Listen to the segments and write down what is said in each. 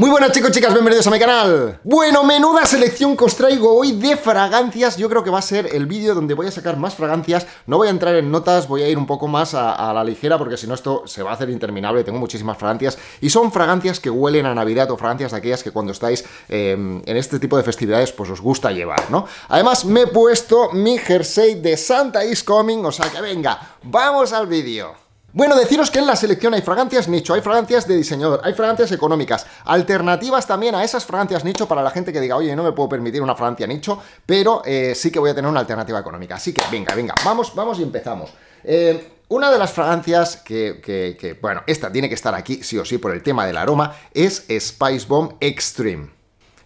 Muy buenas chicos, chicas, bienvenidos a mi canal Bueno, menuda selección que os traigo hoy de fragancias Yo creo que va a ser el vídeo donde voy a sacar más fragancias No voy a entrar en notas, voy a ir un poco más a, la ligera Porque si no esto se va a hacer interminable, tengo muchísimas fragancias Y son fragancias que huelen a Navidad o fragancias de aquellas que cuando estáis em, en este tipo de festividades Pues os gusta llevar, ¿no? Además me he puesto mi jersey de Santa is Coming O sea que venga, vamos al vídeo bueno, deciros que en la selección hay fragancias nicho, hay fragancias de diseñador, hay fragancias económicas, alternativas también a esas fragancias nicho para la gente que diga, oye, no me puedo permitir una fragancia nicho, pero eh, sí que voy a tener una alternativa económica. Así que, venga, venga, vamos, vamos y empezamos. Eh, una de las fragancias que, que, bueno, esta tiene que estar aquí sí o sí por el tema del aroma, es Spice Bomb Extreme.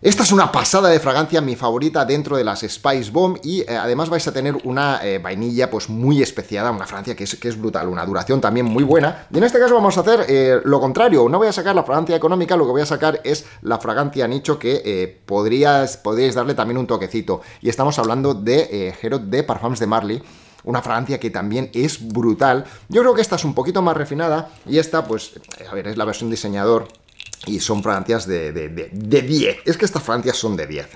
Esta es una pasada de fragancia, mi favorita dentro de las Spice Bomb y eh, además vais a tener una eh, vainilla pues muy especiada, una fragancia que es, que es brutal, una duración también muy buena. Y en este caso vamos a hacer eh, lo contrario, no voy a sacar la fragancia económica, lo que voy a sacar es la fragancia nicho que podrías, podríais darle también un toquecito. Y estamos hablando de Herod de Parfums de Marley una fragancia que también es brutal. Yo creo que esta es un poquito más refinada y esta, pues, a ver, es la versión diseñador y son francias de, 10. Es que estas francias son de 10.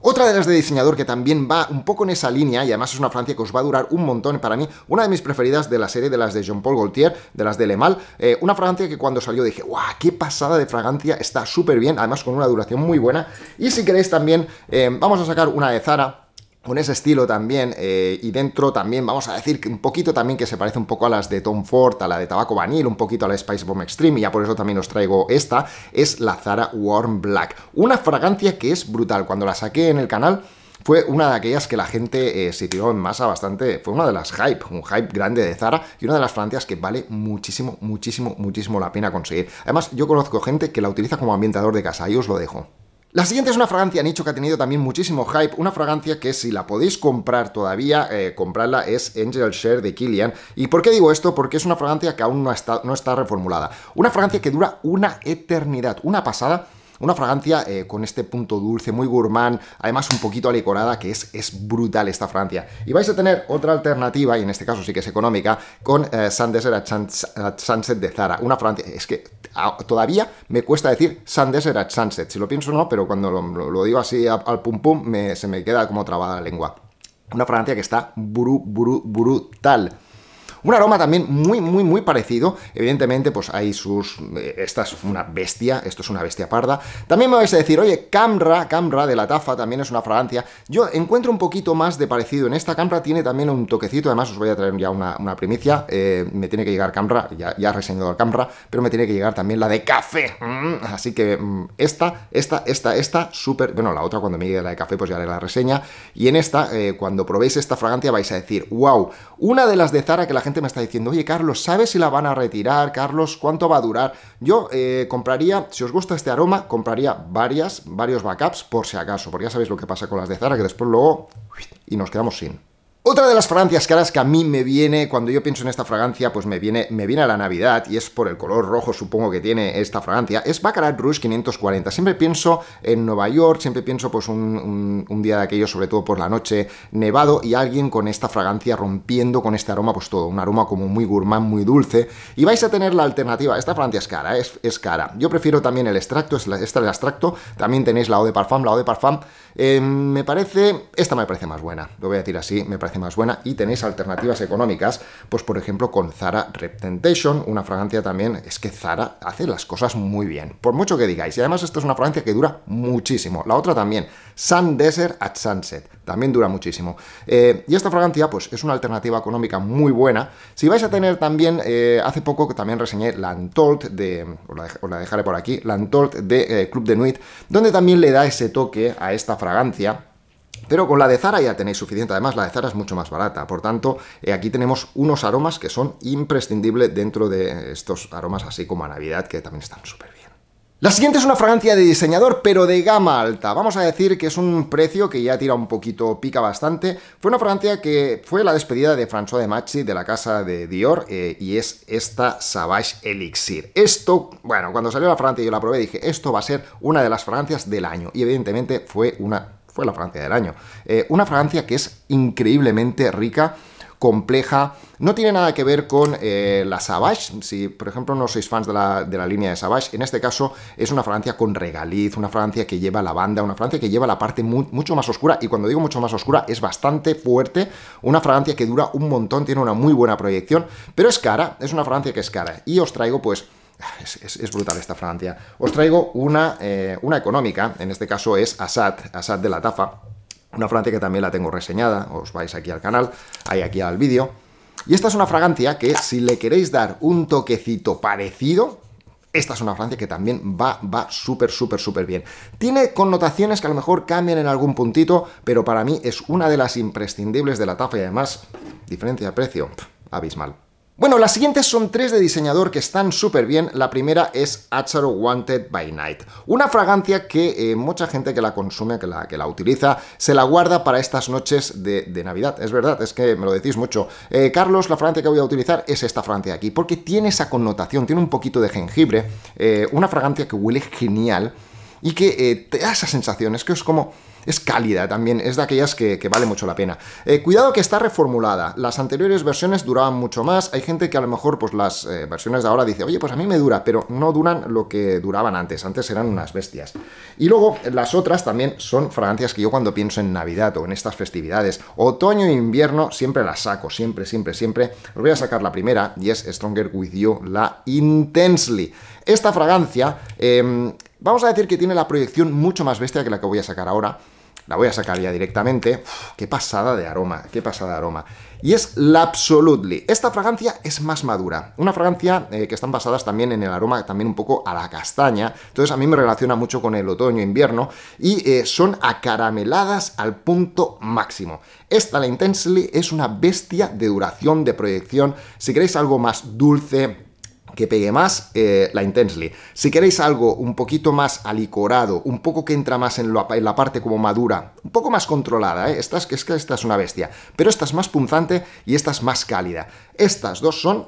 Otra de las de diseñador que también va un poco en esa línea, y además es una Francia que os va a durar un montón para mí, una de mis preferidas de la serie de las de Jean-Paul Gaultier, de las de Le Mal, eh, una Francia que cuando salió dije, ¡guau! ¡Qué pasada de fragancia! Está súper bien, además con una duración muy buena. Y si queréis también, eh, vamos a sacar una de Zara, con ese estilo también, eh, y dentro también, vamos a decir que un poquito también que se parece un poco a las de Tom Ford, a la de Tabaco Vanil, un poquito a la Spice Bomb Extreme, y ya por eso también os traigo esta, es la Zara Warm Black. Una fragancia que es brutal, cuando la saqué en el canal fue una de aquellas que la gente eh, se tiró en masa bastante, fue una de las hype, un hype grande de Zara y una de las fragancias que vale muchísimo, muchísimo, muchísimo la pena conseguir. Además, yo conozco gente que la utiliza como ambientador de casa, y os lo dejo. La siguiente es una fragancia nicho que ha tenido también muchísimo hype, una fragancia que si la podéis comprar todavía, eh, comprarla es Angel Share de Killian. ¿Y por qué digo esto? Porque es una fragancia que aún no está, no está reformulada. Una fragancia que dura una eternidad, una pasada una fragancia eh, con este punto dulce, muy gourmand, además un poquito alicorada, que es, es brutal esta fragancia. Y vais a tener otra alternativa, y en este caso sí que es económica, con eh, Sunset de Zara. Una fragancia, es que todavía me cuesta decir Sunset era Sunset. Si lo pienso no, pero cuando lo, digo así al pum pum se me queda como trabada la lengua. Una fragancia que está burú burú brutal. Un aroma también muy, muy, muy parecido. Evidentemente, pues hay sus... Eh, esta es una bestia, esto es una bestia parda. También me vais a decir, oye, Camra, Camra de la Tafa también es una fragancia. Yo encuentro un poquito más de parecido. En esta Camra tiene también un toquecito, además os voy a traer ya una, primicia. Eh, me tiene que llegar Camra, ya, ya reseñado la Camra, pero me tiene que llegar también la de café. Mm, así que mm, esta, esta, esta, esta, súper... Bueno, la otra cuando me llegue la de café pues ya haré la reseña. Y en esta, eh, cuando probéis esta fragancia vais a decir, wow, una de las de Zara que la gente me está diciendo, oye Carlos, ¿sabes si la van a retirar? Carlos, ¿cuánto va a durar? Yo eh, compraría, si os gusta este aroma, compraría varias, varios backups por si acaso, porque ya sabéis lo que pasa con las de Zara, que después luego y nos quedamos sin. Otra de las fragancias caras que a mí me viene, cuando yo pienso en esta fragancia, pues me viene, me viene a la Navidad y es por el color rojo supongo que tiene esta fragancia, es Baccarat Rouge 540. Siempre pienso en Nueva York, siempre pienso pues un, día de aquello, sobre todo por la noche, nevado y alguien con esta fragancia rompiendo con este aroma pues todo, un aroma como muy gourmand, muy dulce. Y vais a tener la alternativa, esta fragancia es cara, es, cara. Yo prefiero también el extracto, es esta el extracto, también tenéis la eau de parfum, la eau de parfum Em, me parece, esta me parece más buena, lo voy a decir así, me parece más buena y tenéis alternativas económicas, pues por ejemplo con Zara Reptentation, una fragancia también, es que Zara hace las cosas muy bien, por mucho que digáis, y además esta es una fragancia que dura muchísimo, la otra también, Sun Desert at Sunset. También dura muchísimo. Eh, y esta fragancia, pues es una alternativa económica muy buena. Si vais a tener también, eh, hace poco que también reseñé la Antolt de, os la, dejaré por aquí, la de eh, Club de Nuit, donde también le da ese toque a esta fragancia. Pero con la de Zara ya tenéis suficiente, además la de Zara es mucho más barata, por tanto aquí tenemos unos aromas que son imprescindibles dentro de estos aromas así como a Navidad que también están súper bien. La siguiente es una fragancia de diseñador, pero de gama alta. Vamos a decir que es un precio que ya tira un poquito, pica bastante. Fue una fragancia que fue la despedida de François de Machi de la casa de Dior eh, y es esta Savage Elixir. Esto, bueno, cuando salió la fragancia yo la probé dije, esto va a ser una de las fragancias del año. Y evidentemente fue una, fue la fragancia del año. Eh, una fragancia que es increíblemente rica compleja. No tiene nada que ver con eh, la Savage. Si, por ejemplo, no sois fans de la, de la, línea de Savage, en este caso es una fragancia con regaliz, una fragancia que lleva la banda, una fragancia que lleva la parte mucho más oscura. Y cuando digo mucho más oscura, es bastante fuerte. Una fragancia que dura un montón, tiene una muy buena proyección, pero es cara. Es una fragancia que es cara. Y os traigo, pues, es, brutal esta fragancia. Os traigo una, eh, una económica, en este caso es Asad, Asad de la Tafa una fragancia que también la tengo reseñada, os vais aquí al canal, hay aquí al vídeo. Y esta es una fragancia que si le queréis dar un toquecito parecido, esta es una fragancia que también va, va súper, súper, súper bien. Tiene connotaciones que a lo mejor cambian en algún puntito, pero para mí es una de las imprescindibles de la tafa y además, diferencia de precio, abismal. Bueno, las siguientes son tres de diseñador que están súper bien. La primera es Acharo Wanted by Night, una fragancia que eh, mucha gente que la consume, que la, que la utiliza, se la guarda para estas noches de, Navidad. Es verdad, es que me lo decís mucho. Eh, Carlos, la fragancia que voy a utilizar es esta fragancia de aquí, porque tiene esa connotación, tiene un poquito de jengibre, eh, una fragancia que huele genial y que te da sensación, sensaciones, que es como es cálida también, es de aquellas que, vale mucho la pena. Eh, cuidado que está reformulada, las anteriores versiones duraban mucho más, hay gente que a lo mejor pues las eh, versiones de ahora dice, oye, pues a mí me dura, pero no duran lo que duraban antes, antes eran unas bestias. Y luego las otras también son fragancias que yo cuando pienso en Navidad o en estas festividades, otoño e invierno, siempre las saco, siempre, siempre, siempre. Os voy a sacar la primera y es Stronger With You, la Intensely. Esta fragancia, em, vamos a decir que tiene la proyección mucho más bestia que la que voy a sacar ahora. La voy a sacar ya directamente. qué pasada de aroma, qué pasada de aroma. Y es la Absolutely. Esta fragancia es más madura. Una fragancia eh, que están basadas también en el aroma, también un poco a la castaña. Entonces a mí me relaciona mucho con el otoño-invierno. Y eh, son acarameladas al punto máximo. Esta, la Intensely, es una bestia de duración, de proyección. Si queréis algo más dulce, que pegue más, eh, la Intensely. Si queréis algo un poquito más alicorado, un poco que entra más en, la parte como madura, un poco más controlada, ¿eh? esta, es, que esta es una bestia, pero esta es más punzante y esta es más cálida. Estas dos son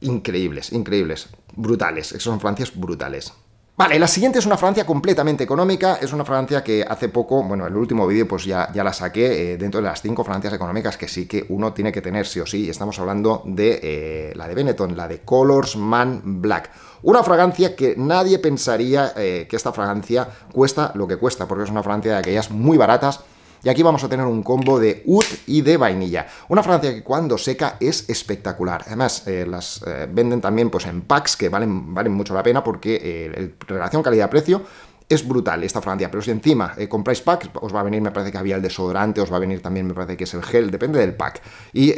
increíbles, increíbles, brutales, son francias brutales. Vale, la siguiente es una fragancia completamente económica, es una fragancia que hace poco, bueno, el último vídeo pues ya, ya la saqué, eh, dentro de las cinco fragancias económicas que sí que uno tiene que tener sí o sí, estamos hablando de eh, la de Benetton, la de Colors Man Black. Una fragancia que nadie pensaría eh, que esta fragancia cuesta lo que cuesta, porque es una fragancia de aquellas muy baratas, y aquí vamos a tener un combo de oud y de vainilla. Una Francia que cuando seca es espectacular. Además, eh, las eh, venden también pues, en packs que valen, valen mucho la pena porque eh, relación calidad-precio es brutal esta Francia, pero si encima eh, compráis packs, os va a venir, me parece que había el desodorante, os va a venir también, me parece que es el gel, depende del pack. Y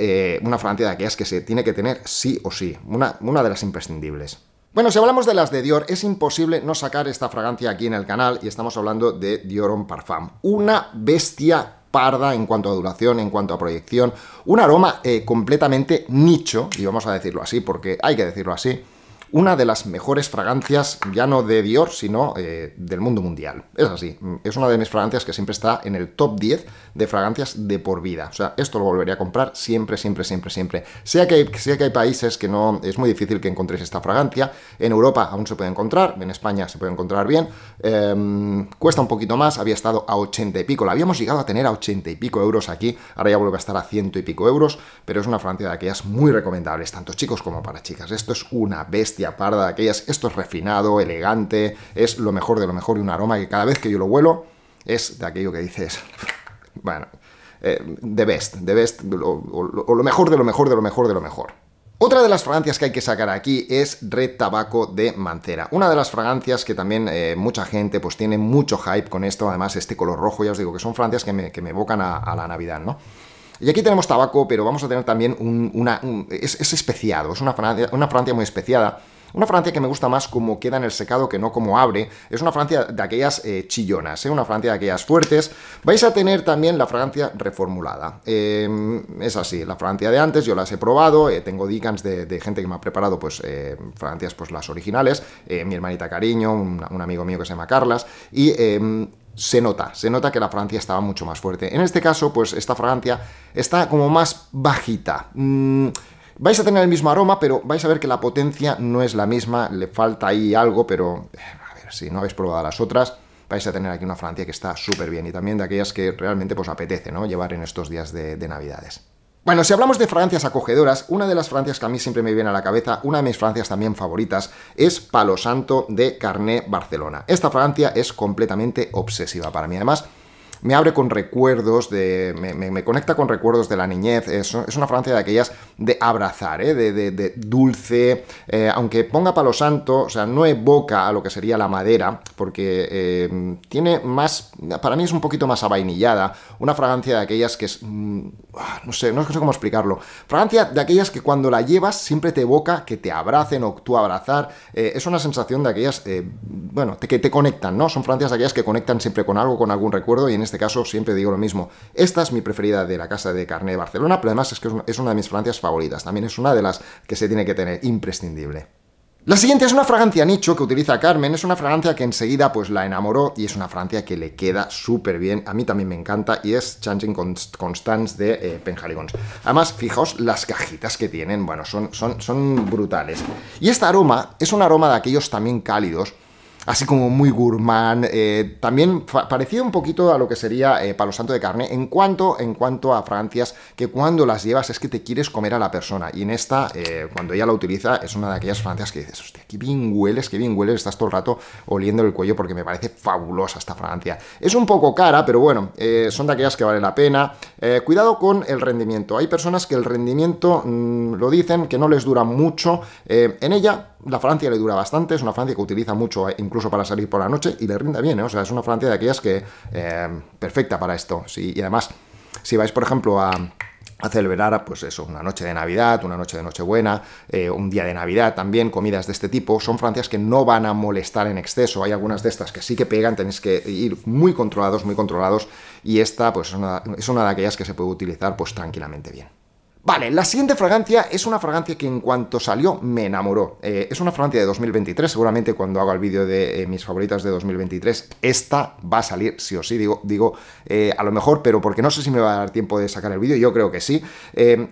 una Francia de aquellas que se tiene que tener sí o sí, una, una de las imprescindibles. Bueno, si hablamos de las de Dior, es imposible no sacar esta fragancia aquí en el canal y estamos hablando de Dior Homme Parfum. Una bestia parda en cuanto a duración, en cuanto a proyección, un aroma eh, completamente nicho, y vamos a decirlo así porque hay que decirlo así, una de las mejores fragancias, ya no de Dior, sino eh, del mundo mundial. Es así, es una de mis fragancias que siempre está en el top 10 de fragancias de por vida. O sea, esto lo volvería a comprar siempre, siempre, siempre, siempre. Sea que, sea que hay países que no, es muy difícil que encontréis esta fragancia, en Europa aún se puede encontrar, en España se puede encontrar bien, em, cuesta un poquito más, había estado a 80 y pico, la habíamos llegado a tener a 80 y pico euros aquí, ahora ya vuelve a estar a ciento y pico euros, pero es una fragancia de aquellas muy recomendables, tanto chicos como para chicas. Esto es una bestia parda aquellas. Esto es refinado, elegante, es lo mejor de lo mejor y un aroma que cada vez que yo lo huelo es de aquello que dices, bueno, eh, the best, the best, o, lo mejor de lo mejor de lo mejor de lo mejor. Otra de las fragancias que hay que sacar aquí es Red Tabaco de Mancera. Una de las fragancias que también eh, mucha gente pues tiene mucho hype con esto, además este color rojo, ya os digo que son fragancias que me, evocan a, la Navidad, ¿no? Y aquí tenemos tabaco, pero vamos a tener también una... es, especiado, es una una fragancia muy especiada una Francia que me gusta más como queda en el secado que no como abre. Es una Francia de aquellas eh, chillonas, ¿eh? una Francia de aquellas fuertes. Vais a tener también la Francia reformulada. Eh, es así, la Francia de antes, yo las he probado, eh, tengo decans de, gente que me ha preparado pues Francias, pues las originales, mi hermanita Cariño, un, amigo mío que se llama Carlas, y se nota, se nota que la Francia estaba mucho más fuerte. En este caso, pues esta Francia está como más bajita. Mm, Vais a tener el mismo aroma, pero vais a ver que la potencia no es la misma, le falta ahí algo, pero eh, a ver, si no habéis probado las otras, vais a tener aquí una Francia que está súper bien y también de aquellas que realmente pues apetece, ¿no? Llevar en estos días de, Navidades. Bueno, si hablamos de fragancias acogedoras, una de las fragancias que a mí siempre me viene a la cabeza, una de mis fragancias también favoritas, es Palo Santo de Carné Barcelona. Esta fragancia es completamente obsesiva para mí. Además, me abre con recuerdos, de, me, conecta con recuerdos de la niñez. Es, es una fragancia de aquellas de abrazar, ¿eh? de, dulce, eh, aunque ponga palo santo, o sea, no evoca a lo que sería la madera, porque eh, tiene más, para mí es un poquito más avainillada, una fragancia de aquellas que es, mm, ah, no sé, no sé cómo explicarlo, fragancia de aquellas que cuando la llevas siempre te evoca que te abracen o tú abrazar, es una sensación de aquellas, bueno, que te conectan, ¿no? Son fragancias de aquellas que conectan siempre con algo, con algún recuerdo, y en este este caso siempre digo lo mismo. Esta es mi preferida de la casa de carne de Barcelona, pero además es que es una de mis fragancias favoritas. También es una de las que se tiene que tener, imprescindible. La siguiente es una fragancia nicho que utiliza Carmen, es una fragancia que enseguida pues la enamoró y es una fragancia que le queda súper bien, a mí también me encanta y es Changing Constance de eh, Además, fijaos las cajitas que tienen, bueno, son, son, son brutales. Y este aroma es un aroma de aquellos también cálidos, así como muy gourmand, eh, también parecido un poquito a lo que sería eh, palo santo de carne, en cuanto, en cuanto a fragancias que cuando las llevas es que te quieres comer a la persona, y en esta, eh, cuando ella la utiliza, es una de aquellas fragancias que dices, hostia, qué bien hueles, qué bien hueles, estás todo el rato oliendo el cuello porque me parece fabulosa esta fragancia. Es un poco cara, pero bueno, son de aquellas que vale la pena. cuidado con el rendimiento, hay personas que el rendimiento, mm, lo dicen, que no les dura mucho, en ella la Francia le dura bastante, es una Francia que utiliza mucho eh, incluso para salir por la noche y le rinda bien, eh. o sea, es una Francia de aquellas que eh, perfecta para esto. y además, si vais, por ejemplo, a, celebrar, pues eso, una noche de Navidad, una noche de Nochebuena, buena, un día de Navidad también, comidas de este tipo, son Francias que no van a molestar en exceso. Hay algunas de estas que sí que pegan, tenéis que ir muy controlados, muy controlados, y esta, pues es una, es una de aquellas que se puede utilizar pues tranquilamente bien. Vale, la siguiente fragancia es una fragancia que en cuanto salió me enamoró. Eh, es una fragancia de 2023, seguramente cuando haga el vídeo de eh, mis favoritas de 2023, esta va a salir sí o sí, digo, digo eh, a lo mejor, pero porque no sé si me va a dar tiempo de sacar el vídeo, yo creo que sí.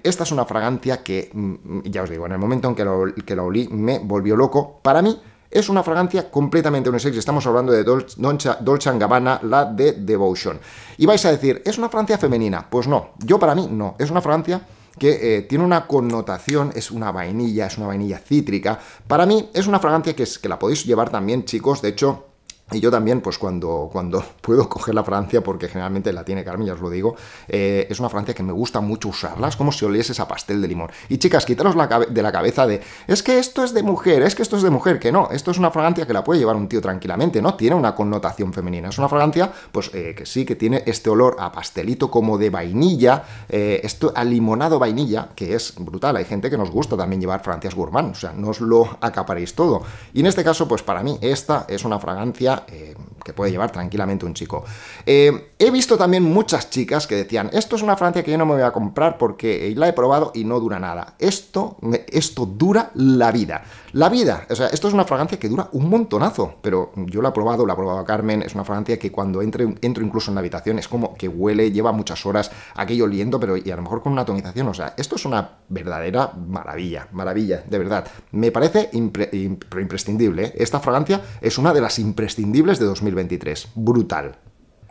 esta es una fragancia que, mm, mm, ya os digo, en el momento en que la que olí me volvió loco. Para mí, es una fragancia completamente unisex. Estamos hablando de Dolce Gabbana, la de Devotion. Y vais a decir, ¿es una fragancia femenina? Pues no, yo para mí no. Es una fragancia que eh, tiene una connotación, es una vainilla, es una vainilla cítrica. Para mí es una fragancia que, es, que la podéis llevar también, chicos, de hecho... Y yo también, pues cuando, cuando puedo coger la Francia, porque generalmente la tiene Carmen, ya os lo digo, eh, es una Francia que me gusta mucho usarla, es como si olieses a pastel de limón. Y chicas, quitaros de la cabeza de, es que esto es de mujer, es que esto es de mujer, que no, esto es una fragancia que la puede llevar un tío tranquilamente, ¿no? Tiene una connotación femenina, es una fragancia, pues eh, que sí, que tiene este olor a pastelito como de vainilla, eh, esto a limonado vainilla, que es brutal, hay gente que nos gusta también llevar francias gourmand, o sea, no os lo acaparéis todo. Y en este caso, pues para mí, esta es una fragancia eh, que puede llevar tranquilamente un chico. Eh, he visto también muchas chicas que decían, esto es una fragancia que yo no me voy a comprar porque eh, la he probado y no dura nada. Esto, esto dura la vida. La vida, o sea, esto es una fragancia que dura un montonazo, pero yo la he probado, la ha probado Carmen, es una fragancia que cuando entre, entro incluso en la habitación es como que huele, lleva muchas horas aquello oliendo, pero y a lo mejor con una atomización o sea, esto es una verdadera maravilla, maravilla, de verdad. Me parece imprescindible, esta fragancia es una de las imprescindibles de 2023. Brutal.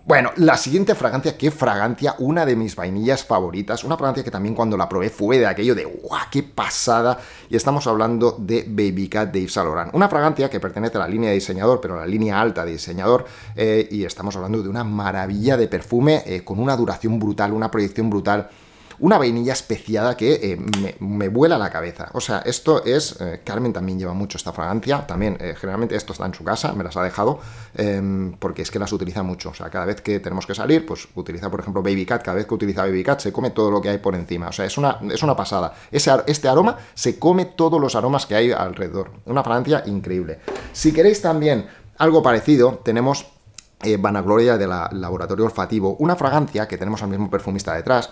Bueno, la siguiente fragancia, qué fragancia, una de mis vainillas favoritas, una fragancia que también cuando la probé fue de aquello de ¡guau, qué pasada! Y estamos hablando de Baby Cat de Yves Laurent, una fragancia que pertenece a la línea de diseñador, pero a la línea alta de diseñador, eh, y estamos hablando de una maravilla de perfume eh, con una duración brutal, una proyección brutal una vainilla especiada que eh, me, vuela la cabeza. O sea, esto es... Eh, Carmen también lleva mucho esta fragancia, también eh, generalmente esto está en su casa, me las ha dejado, em, porque es que las utiliza mucho. O sea, cada vez que tenemos que salir, pues utiliza, por ejemplo, Baby Cat. Cada vez que utiliza Baby Cat se come todo lo que hay por encima. O sea, es una, es una pasada. este aroma se come todos los aromas que hay alrededor. Una fragancia increíble. Si queréis también algo parecido, tenemos Vanagloria de la, Laboratorio Olfativo, una fragancia que tenemos al mismo perfumista detrás,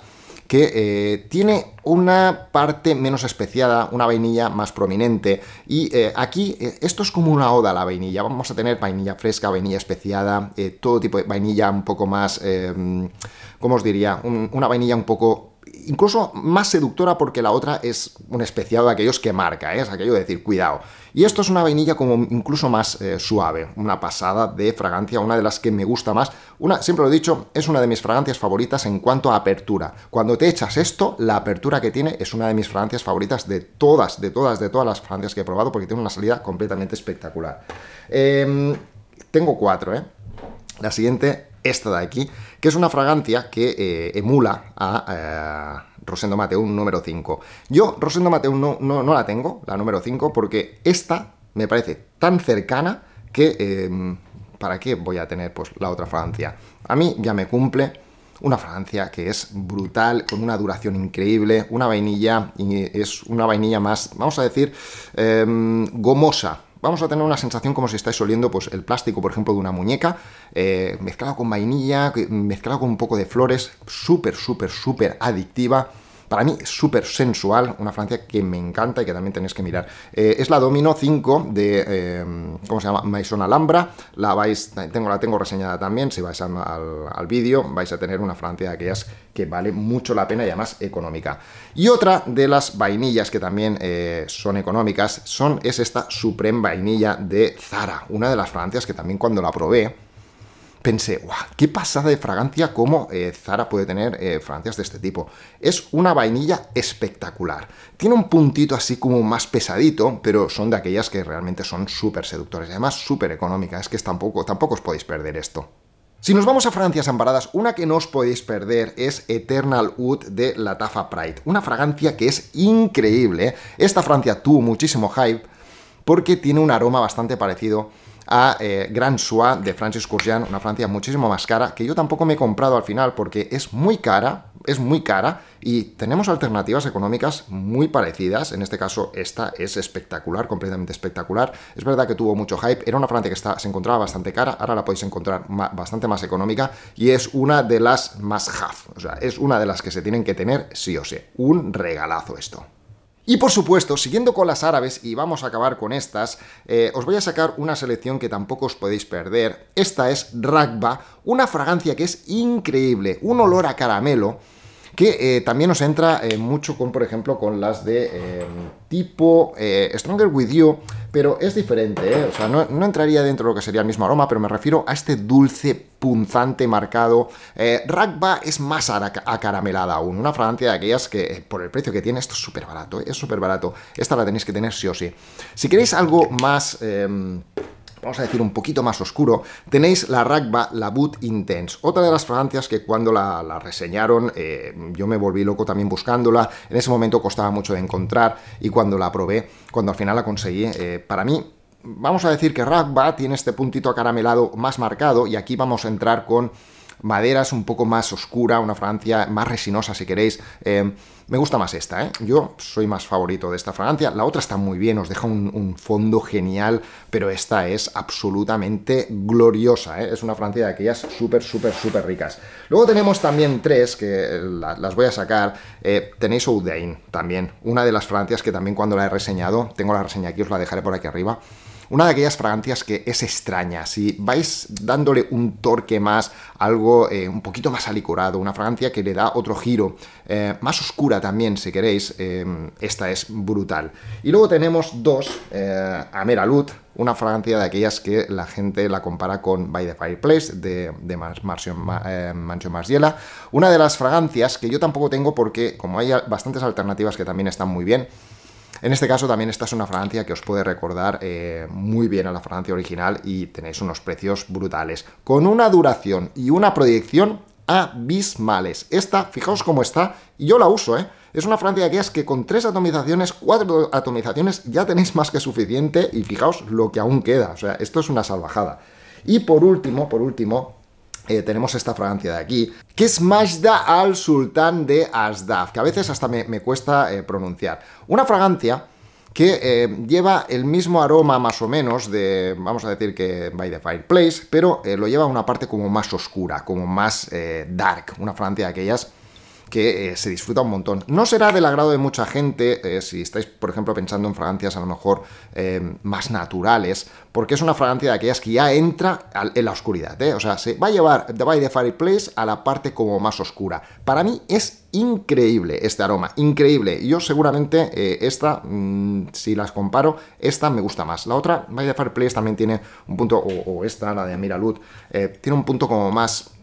que eh, tiene una parte menos especiada, una vainilla más prominente. Y eh, aquí eh, esto es como una oda la vainilla. Vamos a tener vainilla fresca, vainilla especiada, todo tipo de vainilla un poco más, ¿cómo os diría? una vainilla un poco incluso más seductora porque la otra es un especiado de aquellos que marca, ¿eh? es aquello de decir, cuidado. Y esto es una vainilla como incluso más eh, suave, una pasada de fragancia, una de las que me gusta más. Una, siempre lo he dicho, es una de mis fragancias favoritas en cuanto a apertura. Cuando te echas esto, la apertura que tiene es una de mis fragancias favoritas de todas, de todas, de todas las fragancias que he probado porque tiene una salida completamente espectacular. Em, tengo cuatro, ¿eh? La siguiente esta de aquí, que es una fragancia que eh, emula a eh, Rosendo Rosendo un número 5. Yo Rosendo mate no, no, la tengo, la número 5, porque esta me parece tan cercana que... Em, ¿Para qué voy a tener pues, la otra fragancia? A mí ya me cumple una fragancia que es brutal, con una duración increíble, una vainilla, y es una vainilla más, vamos a decir, em, gomosa, vamos a tener una sensación como si estáis oliendo pues, el plástico, por ejemplo, de una muñeca, eh, mezclado con vainilla, mm, mezclado con un poco de flores, súper, súper, súper adictiva para mí súper sensual, una Francia que me encanta y que también tenéis que mirar. Eh, es la Domino 5 de, eh, ¿cómo se llama? Maison Alhambra, la vais, tengo, la tengo reseñada también, si vais al, vídeo vais a tener una Francia de aquellas que vale mucho la pena y además económica. Y otra de las vainillas que también eh, son económicas son, es esta Supreme Vainilla de Zara, una de las Francias que también cuando la probé, pensé, guau, qué pasada de fragancia como eh, Zara puede tener eh, fragancias de este tipo. Es una vainilla espectacular. Tiene un puntito así como más pesadito, pero son de aquellas que realmente son súper seductores y además súper económicas. Es que tampoco, tampoco os podéis perder esto. Si nos vamos a fragancias amparadas, una que no os podéis perder es Eternal Wood de la Pride. Una fragancia que es increíble. ¿eh? Esta fragancia tuvo muchísimo hype porque tiene un aroma bastante parecido a eh, Grand Soie de Francis Courcian, una Francia muchísimo más cara, que yo tampoco me he comprado al final porque es muy cara, es muy cara y tenemos alternativas económicas muy parecidas, en este caso esta es espectacular, completamente espectacular, es verdad que tuvo mucho hype, era una Francia que se encontraba bastante cara, ahora la podéis encontrar bastante más económica y es una de las más half, o sea, es una de las que se tienen que tener sí o sí, un regalazo esto. Y por supuesto, siguiendo con las árabes, y vamos a acabar con estas, eh, os voy a sacar una selección que tampoco os podéis perder. Esta es Ragba, una fragancia que es increíble, un olor a caramelo, que eh, también nos entra eh, mucho con, por ejemplo, con las de tipo Stronger With You, pero es diferente, ¿eh? o sea, no, entraría dentro de lo que sería el mismo aroma, pero me refiero a este dulce punzante marcado. Eh, Ragba es más acaramelada aún, una fragancia de aquellas que eh, por el precio que tiene, esto es súper barato, ¿eh? es súper barato, esta la tenéis que tener sí o sí. Si queréis algo más... Em, vamos a decir, un poquito más oscuro, tenéis la Ragba la BOOT Intense, otra de las fragancias que cuando la, reseñaron eh, yo me volví loco también buscándola, en ese momento costaba mucho de encontrar y cuando la probé, cuando al final la conseguí, eh, para mí vamos a decir que Ragba tiene este puntito acaramelado más marcado y aquí vamos a entrar con maderas un poco más oscura, una fragancia más resinosa si queréis. Eh, me gusta más esta, ¿eh? Yo soy más favorito de esta fragancia. La otra está muy bien, os deja un, fondo genial, pero esta es absolutamente gloriosa, ¿eh? Es una fragancia de aquellas súper, súper, súper ricas. Luego tenemos también tres, que eh, las voy a sacar. Eh, tenéis Oudain también, una de las fragancias que también cuando la he reseñado, tengo la reseña aquí, os la dejaré por aquí arriba. Una de aquellas fragancias que es extraña, si vais dándole un torque más, algo eh, un poquito más alicorado, una fragancia que le da otro giro, eh, más oscura también si queréis, eh, esta es brutal. Y luego tenemos dos, a mera una fragancia de aquellas que la gente la compara con By the Fireplace de, de Marcio, Una de las fragancias que yo tampoco tengo porque como hay bastantes alternativas que también están muy bien, en este caso también esta es una fragancia que os puede recordar eh, muy bien a la fragancia original y tenéis unos precios brutales, con una duración y una proyección abismales. Esta, fijaos cómo está, y yo la uso, ¿eh? Es una fragancia que es que con tres atomizaciones, cuatro atomizaciones, ya tenéis más que suficiente y fijaos lo que aún queda. O sea, esto es una salvajada. Y por último, por último, eh, tenemos esta fragancia de aquí, que es Majda al Sultán de Asdaf, que a veces hasta me, cuesta eh, pronunciar. Una fragancia que eh, lleva el mismo aroma más o menos de, vamos a decir que By the Fireplace, pero lo lleva a una parte como más oscura, como más dark, una fragancia de aquellas que eh, se disfruta un montón. No será del agrado de mucha gente eh, si estáis, por ejemplo, pensando en fragancias a lo mejor eh, más naturales, porque es una fragancia de aquellas que ya entra en la oscuridad, o sea, se va a llevar The By The Fireplace a la parte como más oscura. Para mí es increíble este aroma, increíble. Yo seguramente esta, mm, si las comparo, esta me gusta más. La otra, By the Fireplace, también tiene un punto, o, esta, la de mira eh, tiene un punto como más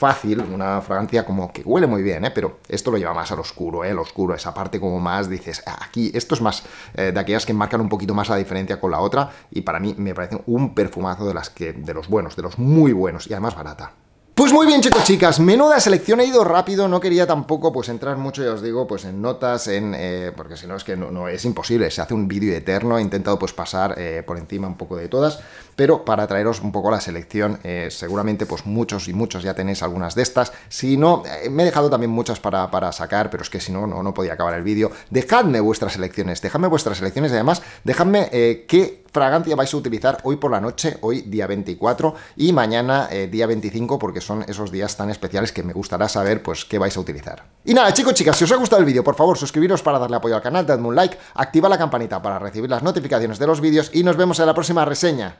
fácil, una fragancia como que huele muy bien, ¿eh? pero esto lo lleva más al oscuro, ¿eh? el oscuro, esa parte como más dices, ah, aquí, esto es más eh, de aquellas que marcan un poquito más la diferencia con la otra y para mí me parece un perfumazo de las que, de los buenos, de los muy buenos y además barata. Pues muy bien chicos, chicas, menuda selección, he ido rápido, no quería tampoco pues entrar mucho, ya os digo, pues en notas, en porque si no es que no, es imposible, se hace un vídeo eterno, he intentado pues pasar por encima un poco de todas, pero para traeros un poco la selección, eh, seguramente pues muchos y muchos ya tenéis algunas de estas, si no, eh, me he dejado también muchas para, sacar, pero es que si no, no, podía acabar el vídeo, dejadme vuestras selecciones, dejadme vuestras selecciones y además, dejadme eh, qué fragancia vais a utilizar hoy por la noche, hoy día 24 y mañana día 25 porque son esos días tan especiales que me gustará saber pues qué vais a utilizar. Y nada chicos, chicas, si os ha gustado el vídeo por favor suscribiros para darle apoyo al canal, dadme un like, activa la campanita para recibir las notificaciones de los vídeos y nos vemos en la próxima reseña.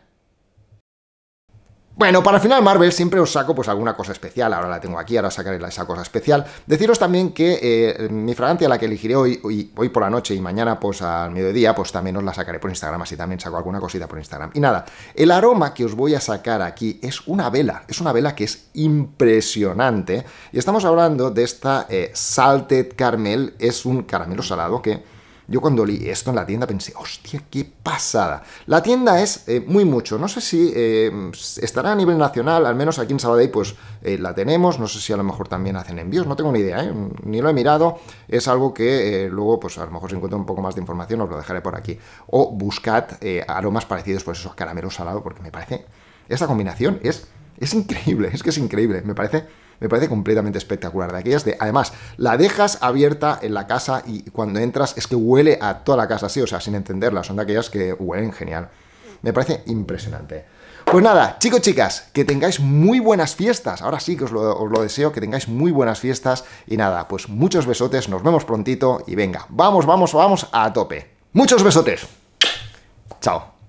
Bueno, para final Marvel siempre os saco pues alguna cosa especial, ahora la tengo aquí, ahora sacaré esa cosa especial. Deciros también que eh, mi fragancia, la que elegiré hoy, por la noche y mañana pues al mediodía, pues también os la sacaré por Instagram, así también saco alguna cosita por Instagram. Y nada, el aroma que os voy a sacar aquí es una vela, es una vela que es impresionante. Y estamos hablando de esta eh, Salted Caramel, es un caramelo salado que yo cuando leí esto en la tienda pensé, hostia, qué pasada. La tienda es eh, muy mucho, no sé si eh, estará a nivel nacional, al menos aquí en Sabadell pues eh, la tenemos, no sé si a lo mejor también hacen envíos, no tengo ni idea, ni lo he mirado, es algo que luego pues a lo mejor si encuentro un poco más de información os lo dejaré por aquí. O buscad aromas parecidos, pues esos caramelos salados, porque me parece, esta combinación es, es increíble, es que es increíble, me parece me parece completamente espectacular. De aquellas de, además, la dejas abierta en la casa y cuando entras es que huele a toda la casa sí o sea, sin entenderla. Son de aquellas que huelen genial. Me parece impresionante. Pues nada, chicos, chicas, que tengáis muy buenas fiestas. Ahora sí que os lo, os lo, deseo, que tengáis muy buenas fiestas. Y nada, pues muchos besotes, nos vemos prontito y venga, vamos, vamos, vamos a tope. Muchos besotes. Chao.